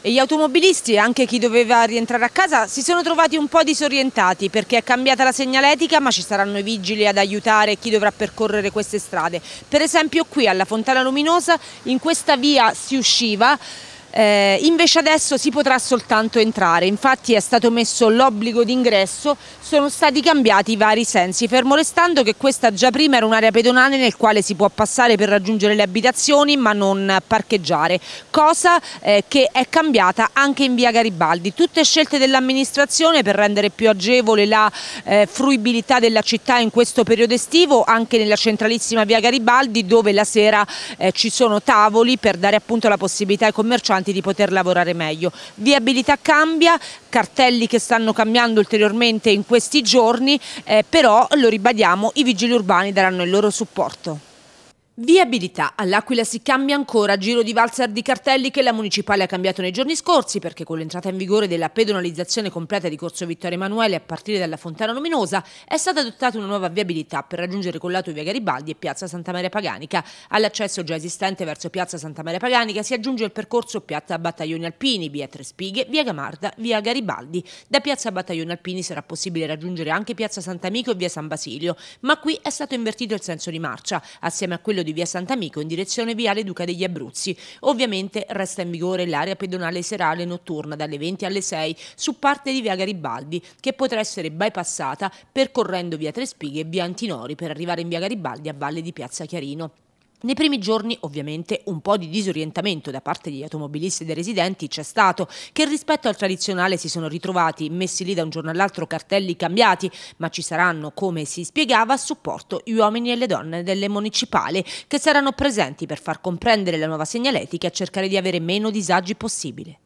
E gli automobilisti e anche chi doveva rientrare a casa si sono trovati un po' disorientati perché è cambiata la segnaletica ma ci saranno i vigili ad aiutare chi dovrà percorrere queste strade. Per esempio qui alla Fontana Luminosa in questa via si usciva eh, invece adesso si potrà soltanto entrare, infatti è stato messo l'obbligo d'ingresso, sono stati cambiati i vari sensi, fermo restando che questa già prima era un'area pedonale nel quale si può passare per raggiungere le abitazioni ma non parcheggiare, cosa eh, che è cambiata anche in via Garibaldi. Tutte scelte dell'amministrazione per rendere più agevole la eh, fruibilità della città in questo periodo estivo, anche nella centralissima via Garibaldi dove la sera eh, ci sono tavoli per dare appunto la possibilità ai commercianti convinti di poter lavorare meglio. Viabilità cambia, cartelli che stanno cambiando ulteriormente in questi giorni, eh, però lo ribadiamo, i vigili urbani daranno il loro supporto. Viabilità. All'Aquila si cambia ancora, giro di valzer di cartelli che la Municipale ha cambiato nei giorni scorsi perché con l'entrata in vigore della pedonalizzazione completa di Corso Vittorio Emanuele a partire dalla Fontana Luminosa è stata adottata una nuova viabilità per raggiungere lato via Garibaldi e Piazza Santa Maria Paganica. All'accesso già esistente verso Piazza Santa Maria Paganica si aggiunge il percorso Piazza Battaglioni Alpini, via Tre Spighe, via Gamarda, via Garibaldi. Da Piazza Battaglioni Alpini sarà possibile raggiungere anche Piazza Sant'Amico e via San Basilio, ma qui è stato invertito il senso di marcia, assieme a quello di di via Sant'Amico in direzione viale Duca degli Abruzzi. Ovviamente resta in vigore l'area pedonale serale notturna dalle 20 alle 6 su parte di via Garibaldi, che potrà essere bypassata percorrendo via Trespighe e via Antinori per arrivare in via Garibaldi a valle di Piazza Chiarino. Nei primi giorni ovviamente un po' di disorientamento da parte degli automobilisti e dei residenti c'è stato, che rispetto al tradizionale si sono ritrovati messi lì da un giorno all'altro cartelli cambiati, ma ci saranno, come si spiegava, a supporto gli uomini e le donne delle municipali che saranno presenti per far comprendere la nuova segnaletica e cercare di avere meno disagi possibile.